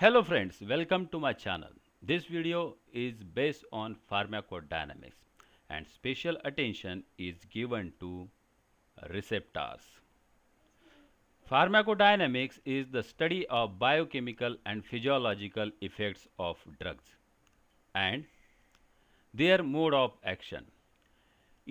Hello friends, welcome to my channel. This video is based on pharmacodynamics and special attention is given to receptors. Pharmacodynamics is the study of biochemical and physiological effects of drugs and their mode of action.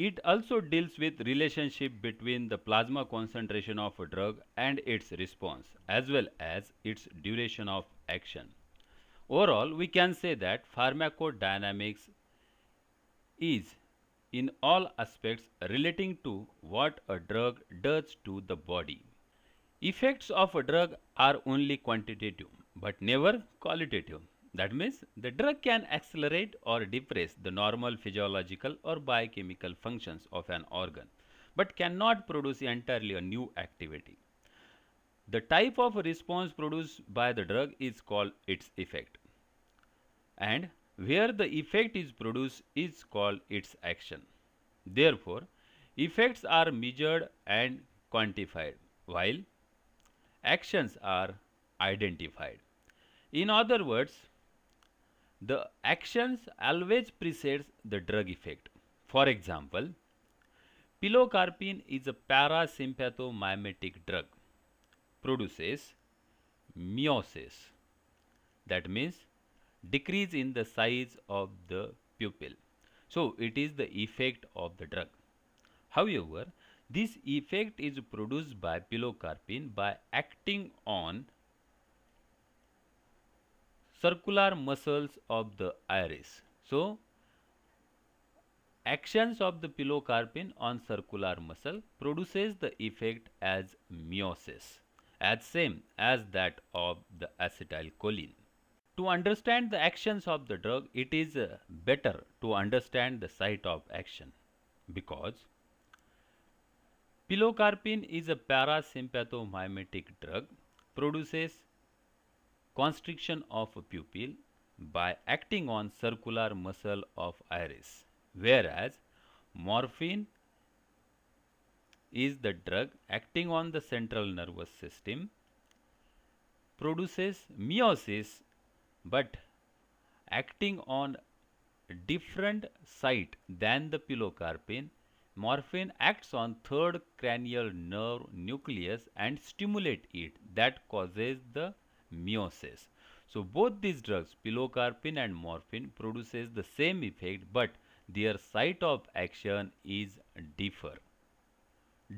It also deals with relationship between the plasma concentration of a drug and its response as well as its duration of action. Overall, we can say that pharmacodynamics is in all aspects relating to what a drug does to the body. Effects of a drug are only quantitative but never qualitative. That means the drug can accelerate or depress the normal physiological or biochemical functions of an organ, but cannot produce entirely a new activity. The type of response produced by the drug is called its effect. And where the effect is produced is called its action. Therefore, effects are measured and quantified, while actions are identified. In other words, the actions always precedes the drug effect. For example, pilocarpine is a parasympathomimetic drug, produces meiosis, that means decrease in the size of the pupil. So, it is the effect of the drug. However, this effect is produced by pilocarpine by acting on circular muscles of the iris. So, actions of the pilocarpine on circular muscle produces the effect as meiosis as same as that of the acetylcholine. To understand the actions of the drug, it is uh, better to understand the site of action because pilocarpine is a parasympathomimetic drug, produces constriction of pupil by acting on circular muscle of iris whereas morphine is the drug acting on the central nervous system produces meiosis but acting on different site than the pilocarpine morphine acts on third cranial nerve nucleus and stimulate it that causes the meiosis. So both these drugs, pilocarpine and morphine, produces the same effect but their site of action is differ.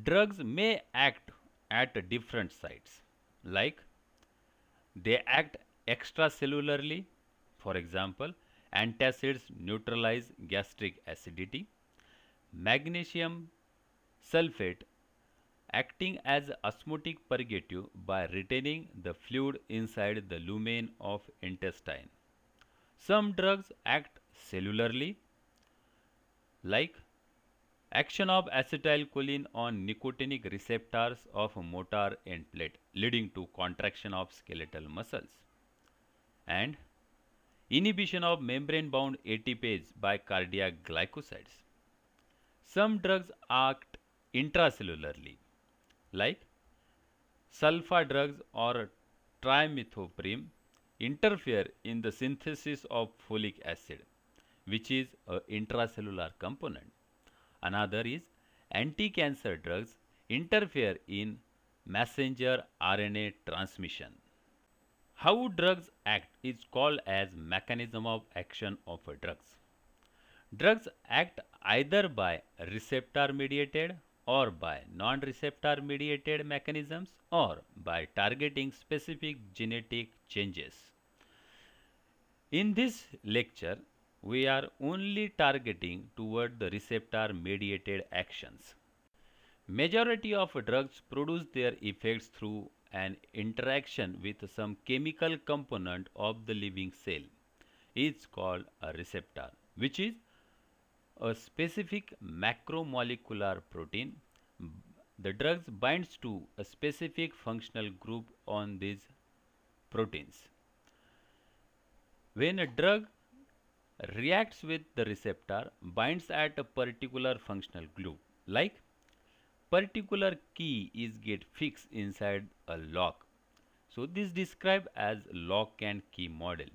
Drugs may act at different sites like they act extracellularly for example antacids neutralize gastric acidity magnesium sulfate acting as osmotic purgative by retaining the fluid inside the lumen of intestine. Some drugs act cellularly like action of acetylcholine on nicotinic receptors of motor and plate leading to contraction of skeletal muscles and inhibition of membrane bound ATPase by cardiac glycosides. Some drugs act intracellularly like sulfa drugs or trimethoprim interfere in the synthesis of folic acid which is an intracellular component. Another is anti-cancer drugs interfere in messenger RNA transmission. How drugs act is called as mechanism of action of drugs. Drugs act either by receptor mediated or by non-receptor mediated mechanisms or by targeting specific genetic changes. In this lecture, we are only targeting toward the receptor mediated actions. Majority of drugs produce their effects through an interaction with some chemical component of the living cell. It's called a receptor, which is a specific macromolecular protein the drugs binds to a specific functional group on these proteins when a drug reacts with the receptor binds at a particular functional group like particular key is get fixed inside a lock so this described as lock and key model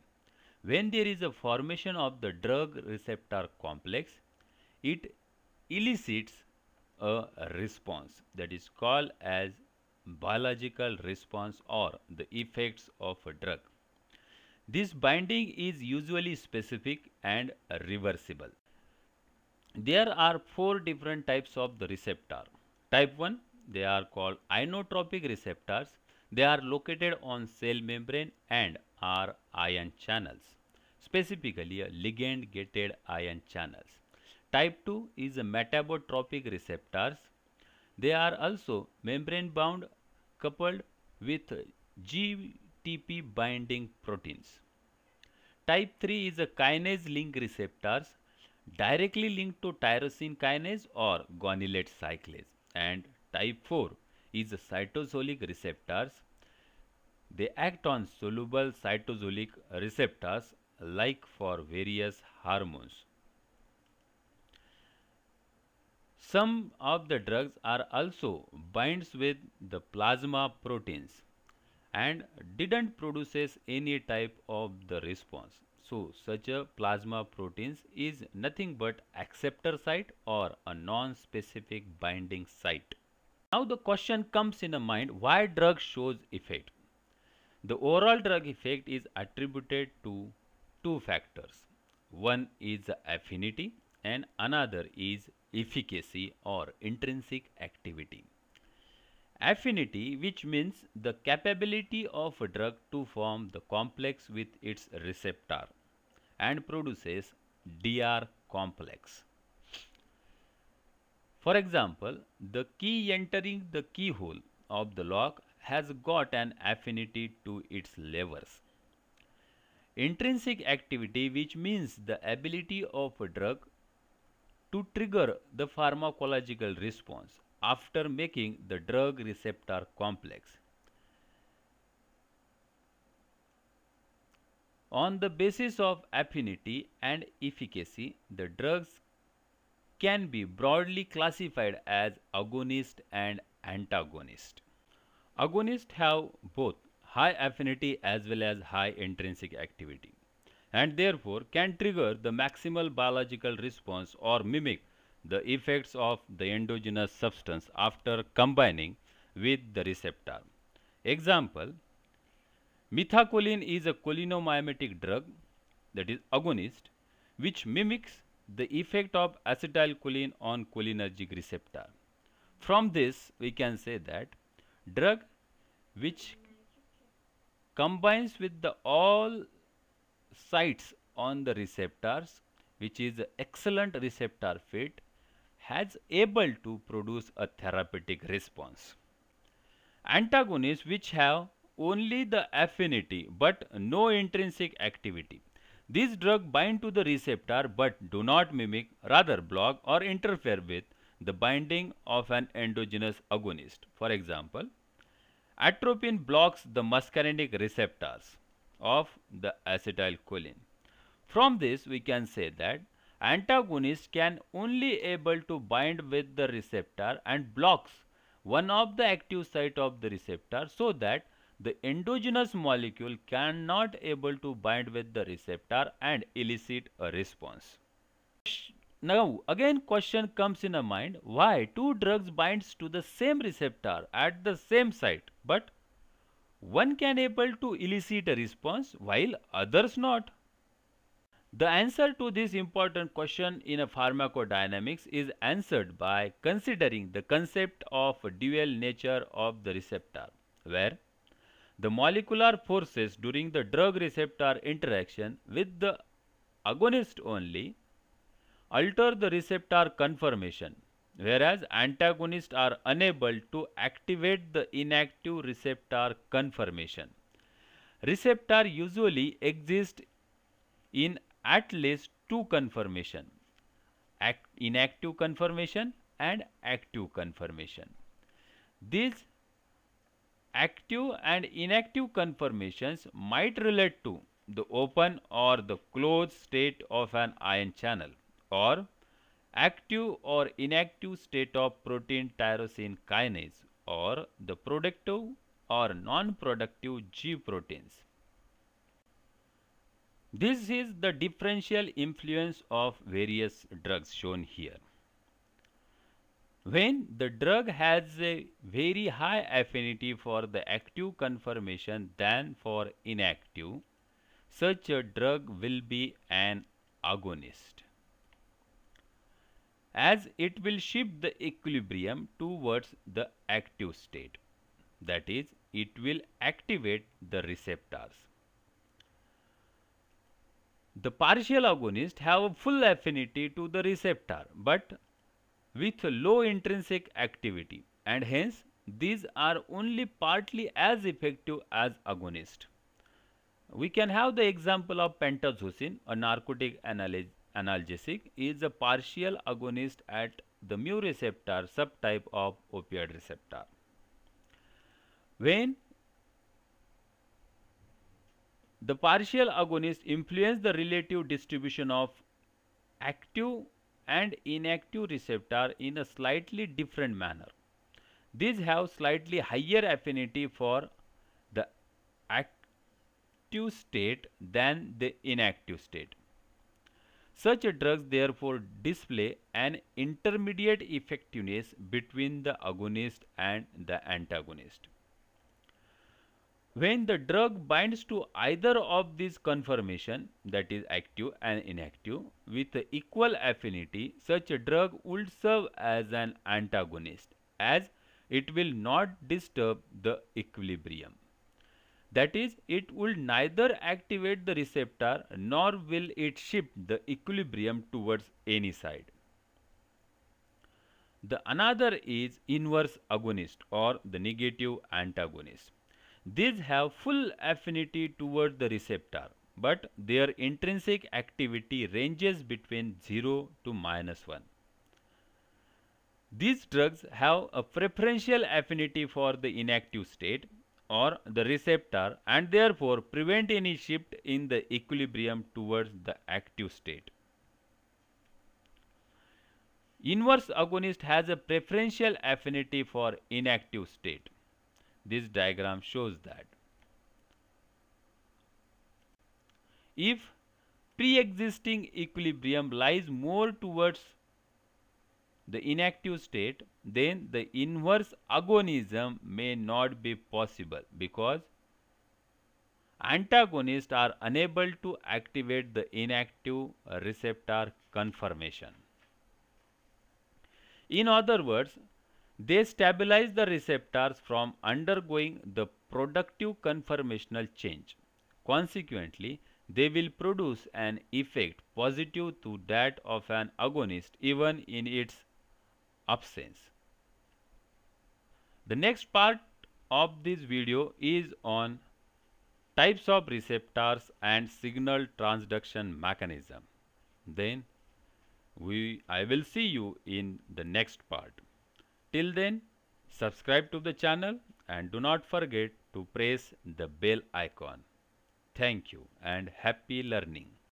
when there is a formation of the drug receptor complex it elicits a response that is called as biological response or the effects of a drug. This binding is usually specific and reversible. There are four different types of the receptor. Type 1, they are called ionotropic receptors. They are located on cell membrane and are ion channels, specifically ligand-gated ion channels. Type 2 is metabotropic receptors. They are also membrane bound coupled with GTP binding proteins. Type 3 is a kinase link receptors directly linked to tyrosine kinase or gonulate cyclase. And type 4 is a cytosolic receptors. They act on soluble cytosolic receptors like for various hormones. Some of the drugs are also binds with the plasma proteins and didn't produces any type of the response. So such a plasma proteins is nothing but acceptor site or a non-specific binding site. Now the question comes in the mind why drug shows effect. The overall drug effect is attributed to two factors. One is affinity and another is efficacy or intrinsic activity. Affinity which means the capability of a drug to form the complex with its receptor and produces DR complex. For example, the key entering the keyhole of the lock has got an affinity to its levers. Intrinsic activity which means the ability of a drug to trigger the pharmacological response after making the drug receptor complex. On the basis of affinity and efficacy, the drugs can be broadly classified as agonist and antagonist. Agonists have both high affinity as well as high intrinsic activity and therefore can trigger the maximal biological response or mimic the effects of the endogenous substance after combining with the receptor. Example, methacholine is a cholinomimetic drug that is agonist which mimics the effect of acetylcholine on cholinergic receptor. From this we can say that drug which combines with the all sites on the receptors which is excellent receptor fit has able to produce a therapeutic response. Antagonists which have only the affinity but no intrinsic activity. These drugs bind to the receptor but do not mimic, rather block or interfere with the binding of an endogenous agonist. For example, atropine blocks the muscarinic receptors of the acetylcholine. From this we can say that antagonist can only able to bind with the receptor and blocks one of the active site of the receptor so that the endogenous molecule cannot able to bind with the receptor and elicit a response. Now again question comes in a mind why two drugs binds to the same receptor at the same site but one can able to elicit a response while others not. The answer to this important question in a pharmacodynamics is answered by considering the concept of dual nature of the receptor, where the molecular forces during the drug receptor interaction with the agonist only alter the receptor conformation whereas antagonists are unable to activate the inactive receptor conformation. Receptor usually exist in at least two conformation, inactive conformation and active conformation. These active and inactive conformations might relate to the open or the closed state of an ion channel or active or inactive state of protein tyrosine kinase or the productive or non-productive G proteins. This is the differential influence of various drugs shown here. When the drug has a very high affinity for the active conformation than for inactive, such a drug will be an agonist as it will shift the equilibrium towards the active state. That is, it will activate the receptors. The partial agonists have a full affinity to the receptor but with low intrinsic activity and hence these are only partly as effective as agonists. We can have the example of pentazocin, a narcotic analgesic analgesic is a partial agonist at the mu receptor subtype of opioid receptor. When the partial agonist influence the relative distribution of active and inactive receptor in a slightly different manner. These have slightly higher affinity for the active state than the inactive state. Such drugs therefore display an intermediate effectiveness between the agonist and the antagonist. When the drug binds to either of these conformation that is active and inactive with equal affinity such a drug would serve as an antagonist as it will not disturb the equilibrium. That is, it will neither activate the receptor nor will it shift the equilibrium towards any side. The another is inverse agonist or the negative antagonist. These have full affinity towards the receptor, but their intrinsic activity ranges between 0 to minus 1. These drugs have a preferential affinity for the inactive state or the receptor and therefore prevent any shift in the equilibrium towards the active state. Inverse agonist has a preferential affinity for inactive state. This diagram shows that. If pre-existing equilibrium lies more towards the inactive state, then the inverse agonism may not be possible because antagonists are unable to activate the inactive receptor conformation. In other words, they stabilize the receptors from undergoing the productive conformational change. Consequently, they will produce an effect positive to that of an agonist even in its absence. The next part of this video is on types of receptors and signal transduction mechanism. Then we, I will see you in the next part. Till then, subscribe to the channel and do not forget to press the bell icon. Thank you and happy learning.